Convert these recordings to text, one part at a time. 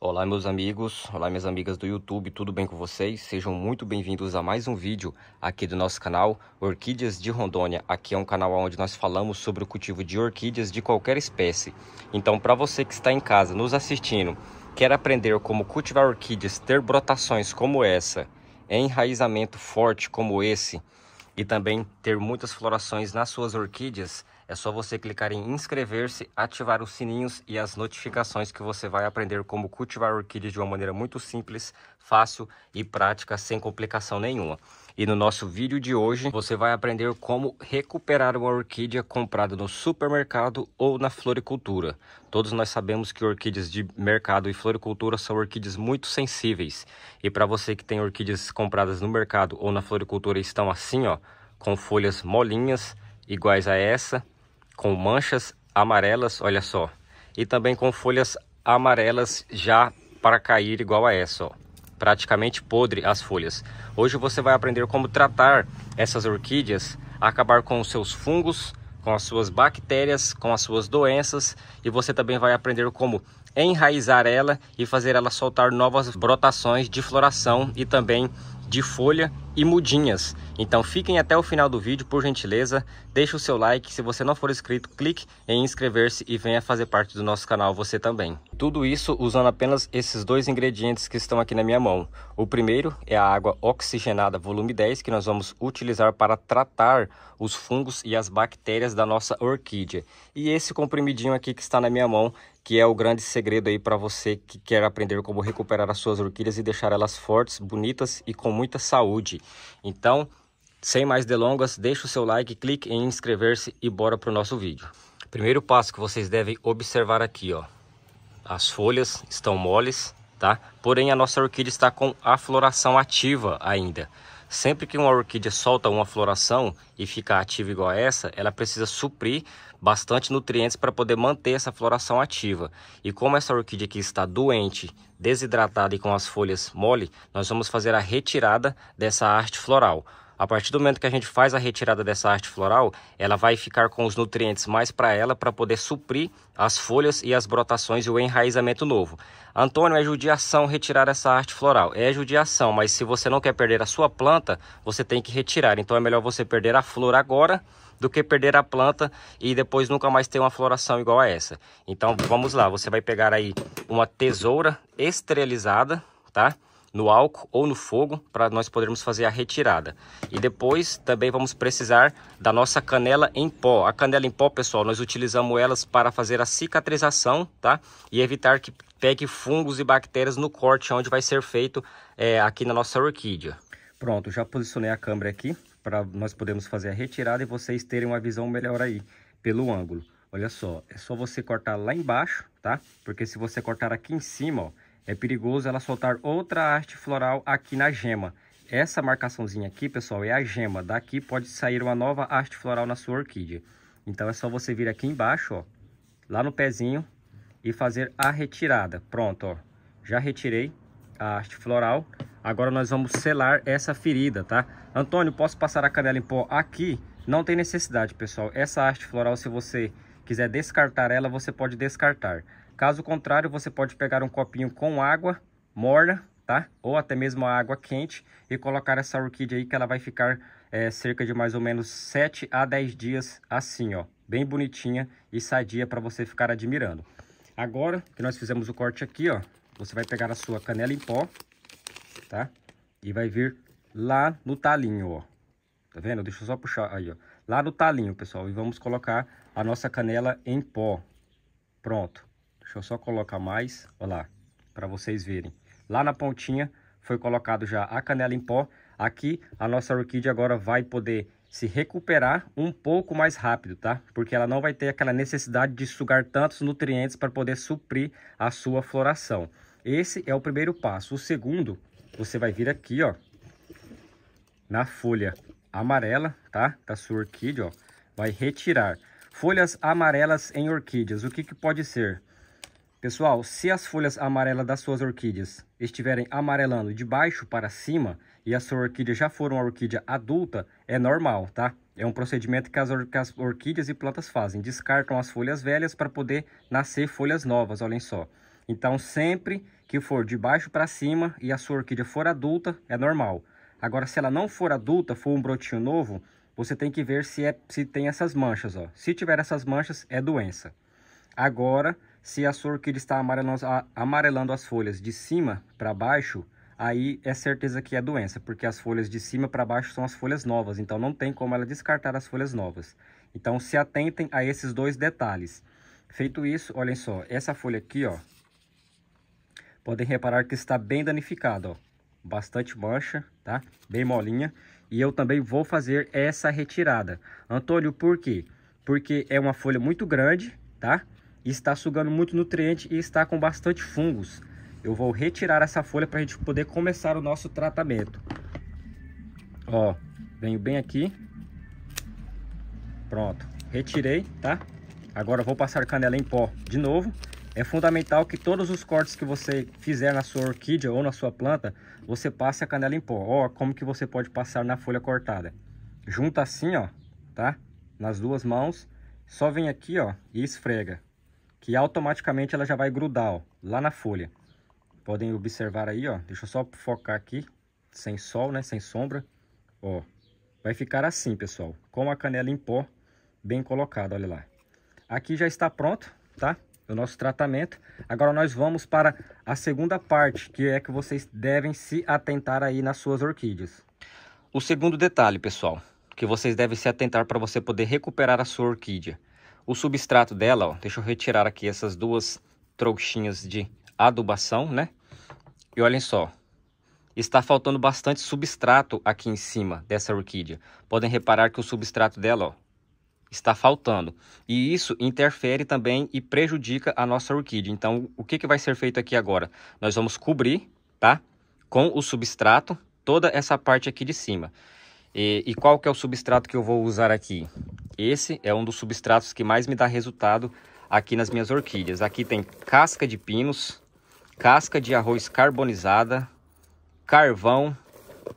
Olá meus amigos, olá minhas amigas do YouTube, tudo bem com vocês? Sejam muito bem-vindos a mais um vídeo aqui do nosso canal Orquídeas de Rondônia. Aqui é um canal onde nós falamos sobre o cultivo de orquídeas de qualquer espécie. Então para você que está em casa nos assistindo, quer aprender como cultivar orquídeas, ter brotações como essa, enraizamento forte como esse e também ter muitas florações nas suas orquídeas, é só você clicar em inscrever-se, ativar os sininhos e as notificações que você vai aprender como cultivar orquídeas de uma maneira muito simples, fácil e prática, sem complicação nenhuma. E no nosso vídeo de hoje, você vai aprender como recuperar uma orquídea comprada no supermercado ou na floricultura. Todos nós sabemos que orquídeas de mercado e floricultura são orquídeas muito sensíveis. E para você que tem orquídeas compradas no mercado ou na floricultura estão assim, ó, com folhas molinhas, iguais a essa, com manchas amarelas, olha só. E também com folhas amarelas já para cair igual a essa, ó. Praticamente podre as folhas. Hoje você vai aprender como tratar essas orquídeas, acabar com os seus fungos, com as suas bactérias, com as suas doenças e você também vai aprender como enraizar ela e fazer ela soltar novas brotações de floração e também de folha e mudinhas. Então fiquem até o final do vídeo, por gentileza. Deixe o seu like, se você não for inscrito, clique em inscrever-se e venha fazer parte do nosso canal você também. Tudo isso usando apenas esses dois ingredientes que estão aqui na minha mão. O primeiro é a água oxigenada volume 10, que nós vamos utilizar para tratar os fungos e as bactérias da nossa orquídea. E esse comprimidinho aqui que está na minha mão que é o grande segredo aí para você que quer aprender como recuperar as suas orquídeas e deixar elas fortes, bonitas e com muita saúde. Então, sem mais delongas, deixe o seu like, clique em inscrever-se e bora para o nosso vídeo. Primeiro passo que vocês devem observar aqui, ó. As folhas estão moles, tá? Porém, a nossa orquídea está com a floração ativa ainda. Sempre que uma orquídea solta uma floração e fica ativa igual a essa, ela precisa suprir bastante nutrientes para poder manter essa floração ativa. E como essa orquídea aqui está doente, desidratada e com as folhas mole, nós vamos fazer a retirada dessa arte floral. A partir do momento que a gente faz a retirada dessa arte floral, ela vai ficar com os nutrientes mais para ela para poder suprir as folhas e as brotações e o enraizamento novo. Antônio, é judiação retirar essa arte floral. É judiação, mas se você não quer perder a sua planta, você tem que retirar. Então é melhor você perder a flor agora do que perder a planta e depois nunca mais ter uma floração igual a essa. Então vamos lá, você vai pegar aí uma tesoura esterilizada, tá? no álcool ou no fogo para nós podermos fazer a retirada. E depois também vamos precisar da nossa canela em pó. A canela em pó, pessoal, nós utilizamos elas para fazer a cicatrização, tá? E evitar que pegue fungos e bactérias no corte onde vai ser feito é, aqui na nossa orquídea. Pronto, já posicionei a câmera aqui para nós podermos fazer a retirada e vocês terem uma visão melhor aí pelo ângulo. Olha só, é só você cortar lá embaixo, tá? Porque se você cortar aqui em cima, ó, é perigoso ela soltar outra haste floral aqui na gema. Essa marcaçãozinha aqui, pessoal, é a gema. Daqui pode sair uma nova haste floral na sua orquídea. Então é só você vir aqui embaixo, ó, lá no pezinho e fazer a retirada. Pronto, ó. Já retirei a haste floral. Agora nós vamos selar essa ferida, tá? Antônio, posso passar a canela em pó aqui? Não tem necessidade, pessoal. Essa haste floral, se você quiser descartar ela, você pode descartar. Caso contrário, você pode pegar um copinho com água morna, tá? Ou até mesmo água quente e colocar essa orquídea aí que ela vai ficar é, cerca de mais ou menos 7 a 10 dias assim, ó. Bem bonitinha e sadia para você ficar admirando. Agora que nós fizemos o corte aqui, ó, você vai pegar a sua canela em pó, tá? E vai vir lá no talinho, ó. Tá vendo? Deixa eu só puxar aí, ó. Lá no talinho, pessoal. E vamos colocar a nossa canela em pó. Pronto. Deixa eu só colocar mais, olha lá, para vocês verem. Lá na pontinha foi colocado já a canela em pó. Aqui a nossa orquídea agora vai poder se recuperar um pouco mais rápido, tá? Porque ela não vai ter aquela necessidade de sugar tantos nutrientes para poder suprir a sua floração. Esse é o primeiro passo. O segundo, você vai vir aqui, ó, na folha amarela, tá? Da sua orquídea, ó, vai retirar. Folhas amarelas em orquídeas, o que que pode ser? Pessoal, se as folhas amarelas das suas orquídeas estiverem amarelando de baixo para cima e a sua orquídea já for uma orquídea adulta, é normal, tá? É um procedimento que as, que as orquídeas e plantas fazem, descartam as folhas velhas para poder nascer folhas novas, olhem só. Então, sempre que for de baixo para cima e a sua orquídea for adulta, é normal. Agora, se ela não for adulta, for um brotinho novo, você tem que ver se, é, se tem essas manchas. Ó. Se tiver essas manchas, é doença. Agora, se a sua orquídea está amarelando, amarelando as folhas de cima para baixo, aí é certeza que é doença, porque as folhas de cima para baixo são as folhas novas, então não tem como ela descartar as folhas novas. Então se atentem a esses dois detalhes. Feito isso, olhem só, essa folha aqui, ó, podem reparar que está bem danificada, ó, bastante mancha, tá? Bem molinha. E eu também vou fazer essa retirada. Antônio, por quê? Porque é uma folha muito grande, tá? está sugando muito nutriente e está com bastante fungos. Eu vou retirar essa folha para a gente poder começar o nosso tratamento. Ó, venho bem aqui. Pronto, retirei, tá? Agora vou passar canela em pó de novo. É fundamental que todos os cortes que você fizer na sua orquídea ou na sua planta, você passe a canela em pó. Ó, como que você pode passar na folha cortada. Junta assim, ó, tá? Nas duas mãos. Só vem aqui, ó, e esfrega que automaticamente ela já vai grudar ó, lá na folha. Podem observar aí, ó. Deixa eu só focar aqui, sem sol, né? Sem sombra. Ó, vai ficar assim, pessoal. Com a canela em pó bem colocada, olha lá. Aqui já está pronto, tá? O nosso tratamento. Agora nós vamos para a segunda parte, que é que vocês devem se atentar aí nas suas orquídeas. O segundo detalhe, pessoal, que vocês devem se atentar para você poder recuperar a sua orquídea o substrato dela, ó, deixa eu retirar aqui essas duas trouxinhas de adubação, né? E olhem só, está faltando bastante substrato aqui em cima dessa orquídea. Podem reparar que o substrato dela ó, está faltando. E isso interfere também e prejudica a nossa orquídea. Então, o que, que vai ser feito aqui agora? Nós vamos cobrir tá? com o substrato toda essa parte aqui de cima. E, e qual que é o substrato que eu vou usar aqui? Esse é um dos substratos que mais me dá resultado aqui nas minhas orquídeas. Aqui tem casca de pinos, casca de arroz carbonizada, carvão,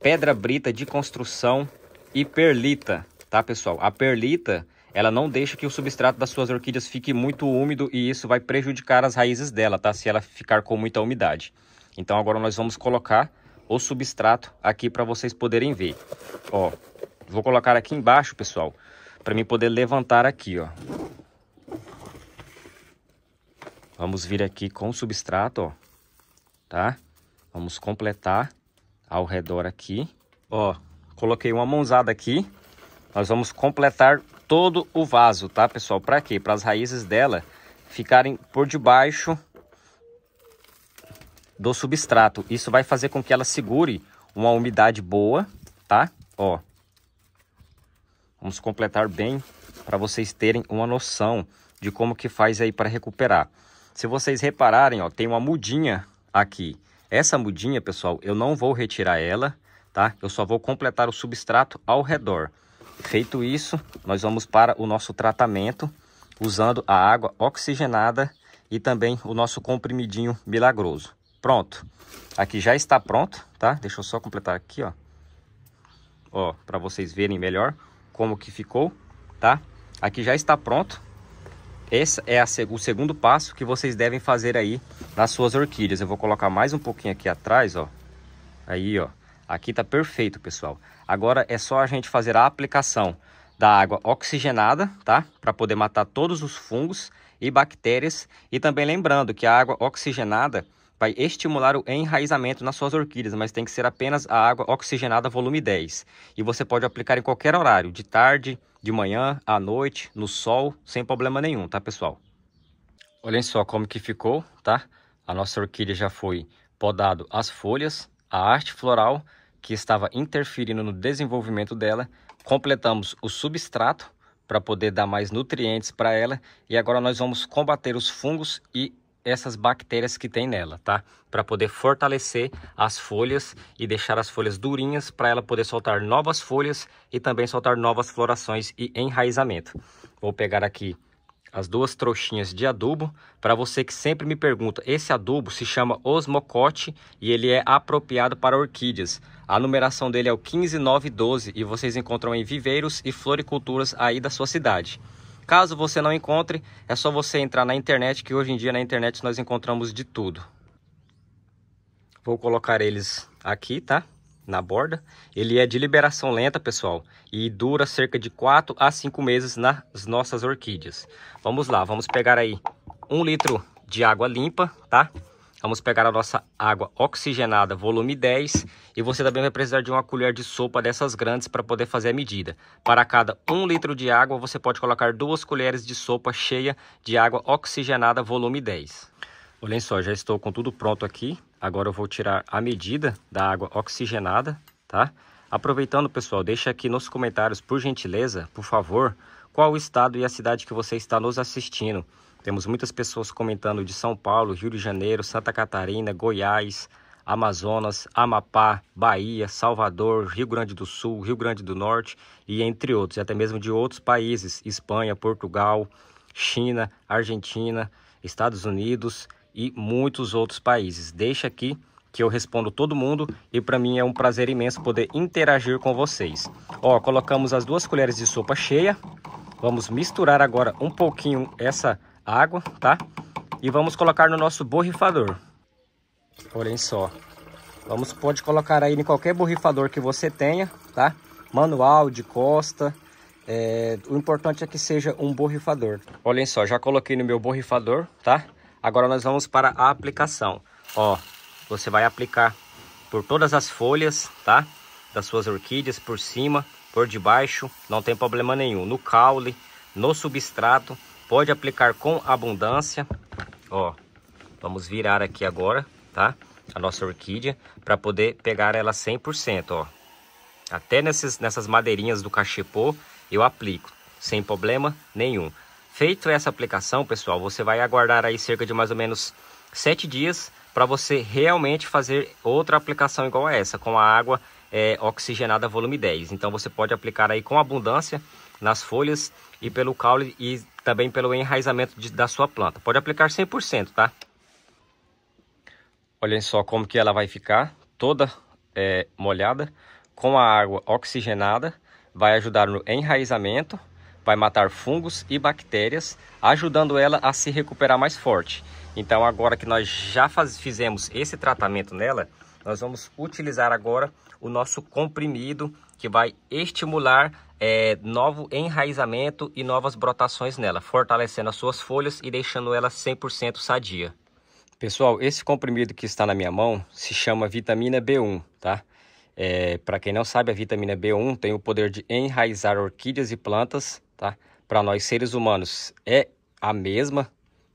pedra brita de construção e perlita, tá pessoal? A perlita, ela não deixa que o substrato das suas orquídeas fique muito úmido e isso vai prejudicar as raízes dela, tá? Se ela ficar com muita umidade. Então agora nós vamos colocar o substrato aqui para vocês poderem ver. Ó, vou colocar aqui embaixo, pessoal, para mim poder levantar aqui, ó. Vamos vir aqui com o substrato, ó, tá? Vamos completar ao redor aqui, ó. Coloquei uma mãozada aqui. Nós vamos completar todo o vaso, tá, pessoal? Para quê? Para as raízes dela ficarem por debaixo do substrato. Isso vai fazer com que ela segure uma umidade boa, tá? Ó, Vamos completar bem para vocês terem uma noção de como que faz aí para recuperar. Se vocês repararem, ó, tem uma mudinha aqui. Essa mudinha, pessoal, eu não vou retirar ela, tá? Eu só vou completar o substrato ao redor. Feito isso, nós vamos para o nosso tratamento usando a água oxigenada e também o nosso comprimidinho milagroso. Pronto. Aqui já está pronto, tá? Deixa eu só completar aqui, ó. Ó, para vocês verem melhor como que ficou, tá? Aqui já está pronto. Esse é a, o segundo passo que vocês devem fazer aí nas suas orquídeas. Eu vou colocar mais um pouquinho aqui atrás, ó. Aí, ó. Aqui tá perfeito, pessoal. Agora é só a gente fazer a aplicação da água oxigenada, tá? Para poder matar todos os fungos e bactérias. E também lembrando que a água oxigenada vai estimular o enraizamento nas suas orquídeas, mas tem que ser apenas a água oxigenada volume 10. E você pode aplicar em qualquer horário, de tarde, de manhã, à noite, no sol, sem problema nenhum, tá pessoal? Olhem só como que ficou, tá? A nossa orquídea já foi podado as folhas, a arte floral que estava interferindo no desenvolvimento dela, completamos o substrato para poder dar mais nutrientes para ela e agora nós vamos combater os fungos e essas bactérias que tem nela, tá? Para poder fortalecer as folhas e deixar as folhas durinhas para ela poder soltar novas folhas e também soltar novas florações e enraizamento. Vou pegar aqui as duas trouxinhas de adubo. Para você que sempre me pergunta, esse adubo se chama Osmocote e ele é apropriado para orquídeas. A numeração dele é o 15912 e vocês encontram em viveiros e floriculturas aí da sua cidade. Caso você não encontre, é só você entrar na internet, que hoje em dia na internet nós encontramos de tudo. Vou colocar eles aqui, tá? Na borda. Ele é de liberação lenta, pessoal, e dura cerca de 4 a 5 meses nas nossas orquídeas. Vamos lá, vamos pegar aí um litro de água limpa, tá? Vamos pegar a nossa água oxigenada, volume 10, e você também vai precisar de uma colher de sopa dessas grandes para poder fazer a medida. Para cada 1 litro de água, você pode colocar duas colheres de sopa cheia de água oxigenada, volume 10. Olhem só, já estou com tudo pronto aqui. Agora eu vou tirar a medida da água oxigenada, tá? Aproveitando, pessoal, deixa aqui nos comentários, por gentileza, por favor, qual o estado e a cidade que você está nos assistindo. Temos muitas pessoas comentando de São Paulo, Rio de Janeiro, Santa Catarina, Goiás, Amazonas, Amapá, Bahia, Salvador, Rio Grande do Sul, Rio Grande do Norte e entre outros, e até mesmo de outros países, Espanha, Portugal, China, Argentina, Estados Unidos e muitos outros países. Deixa aqui que eu respondo todo mundo e para mim é um prazer imenso poder interagir com vocês. Ó, colocamos as duas colheres de sopa cheia. Vamos misturar agora um pouquinho essa água, tá? E vamos colocar no nosso borrifador. Olhem só. Vamos, pode colocar aí em qualquer borrifador que você tenha, tá? Manual, de costa. É, o importante é que seja um borrifador. Olhem só, já coloquei no meu borrifador, tá? Agora nós vamos para a aplicação. Ó, você vai aplicar por todas as folhas, tá? Das suas orquídeas, por cima, por debaixo, não tem problema nenhum. No caule, no substrato, Pode aplicar com abundância. Ó, vamos virar aqui agora, tá? A nossa orquídea para poder pegar ela 100%, ó. Até nesses, nessas madeirinhas do cachepô eu aplico, sem problema nenhum. Feito essa aplicação, pessoal, você vai aguardar aí cerca de mais ou menos 7 dias para você realmente fazer outra aplicação igual a essa, com a água é, oxigenada volume 10. Então você pode aplicar aí com abundância nas folhas e pelo caule e também pelo enraizamento de, da sua planta. Pode aplicar 100%, tá? Olhem só como que ela vai ficar, toda é, molhada, com a água oxigenada, vai ajudar no enraizamento, vai matar fungos e bactérias, ajudando ela a se recuperar mais forte. Então agora que nós já faz, fizemos esse tratamento nela, nós vamos utilizar agora o nosso comprimido que vai estimular é, novo enraizamento e novas brotações nela, fortalecendo as suas folhas e deixando ela 100% sadia. Pessoal, esse comprimido que está na minha mão se chama vitamina B1, tá? É, para quem não sabe, a vitamina B1 tem o poder de enraizar orquídeas e plantas, tá? Para nós seres humanos é a mesma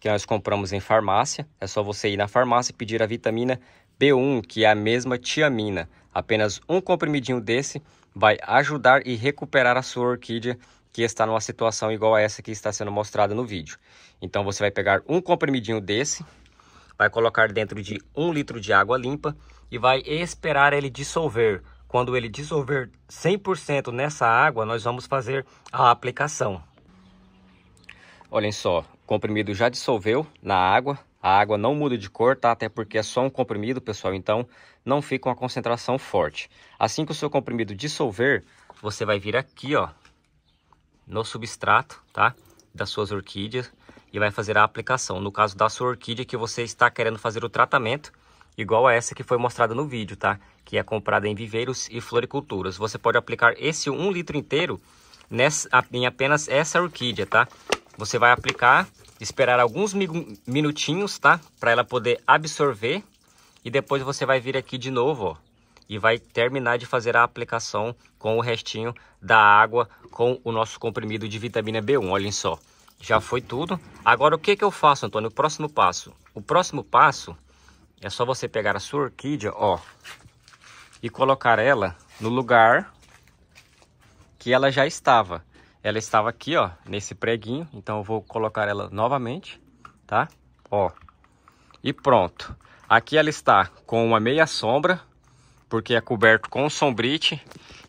que nós compramos em farmácia. É só você ir na farmácia e pedir a vitamina B1, que é a mesma tiamina. Apenas um comprimidinho desse vai ajudar e recuperar a sua orquídea que está numa situação igual a essa que está sendo mostrada no vídeo. Então você vai pegar um comprimidinho desse, vai colocar dentro de um litro de água limpa e vai esperar ele dissolver. Quando ele dissolver 100% nessa água, nós vamos fazer a aplicação. Olhem só, o comprimido já dissolveu na água, a água não muda de cor, tá? Até porque é só um comprimido, pessoal, então não fica uma concentração forte. Assim que o seu comprimido dissolver, você vai vir aqui, ó, no substrato, tá? Das suas orquídeas e vai fazer a aplicação. No caso da sua orquídea que você está querendo fazer o tratamento, igual a essa que foi mostrada no vídeo, tá? Que é comprada em viveiros e floriculturas. Você pode aplicar esse 1 um litro inteiro nessa, em apenas essa orquídea, tá? Você vai aplicar esperar alguns minutinhos, tá? Para ela poder absorver e depois você vai vir aqui de novo, ó, e vai terminar de fazer a aplicação com o restinho da água com o nosso comprimido de vitamina B1. Olhem só, já foi tudo. Agora o que que eu faço, Antônio? O próximo passo. O próximo passo é só você pegar a sua orquídea, ó, e colocar ela no lugar que ela já estava. Ela estava aqui, ó, nesse preguinho. Então eu vou colocar ela novamente, tá? Ó. E pronto. Aqui ela está com uma meia sombra, porque é coberto com sombrite.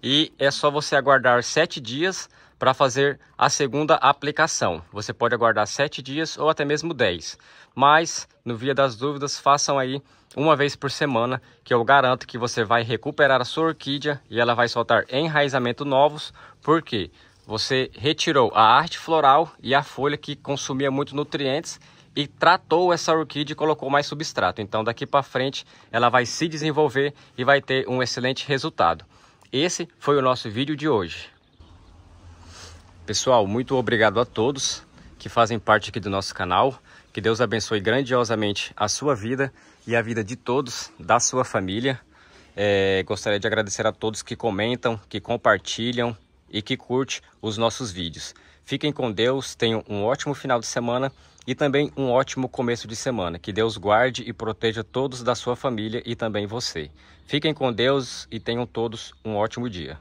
E é só você aguardar sete dias para fazer a segunda aplicação. Você pode aguardar sete dias ou até mesmo dez. Mas, no via das dúvidas, façam aí uma vez por semana, que eu garanto que você vai recuperar a sua orquídea e ela vai soltar enraizamento novos. Por quê? Você retirou a arte floral e a folha que consumia muito nutrientes e tratou essa orquídea e colocou mais substrato. Então daqui para frente ela vai se desenvolver e vai ter um excelente resultado. Esse foi o nosso vídeo de hoje. Pessoal, muito obrigado a todos que fazem parte aqui do nosso canal. Que Deus abençoe grandiosamente a sua vida e a vida de todos, da sua família. É, gostaria de agradecer a todos que comentam, que compartilham, e que curte os nossos vídeos. Fiquem com Deus, tenham um ótimo final de semana e também um ótimo começo de semana. Que Deus guarde e proteja todos da sua família e também você. Fiquem com Deus e tenham todos um ótimo dia.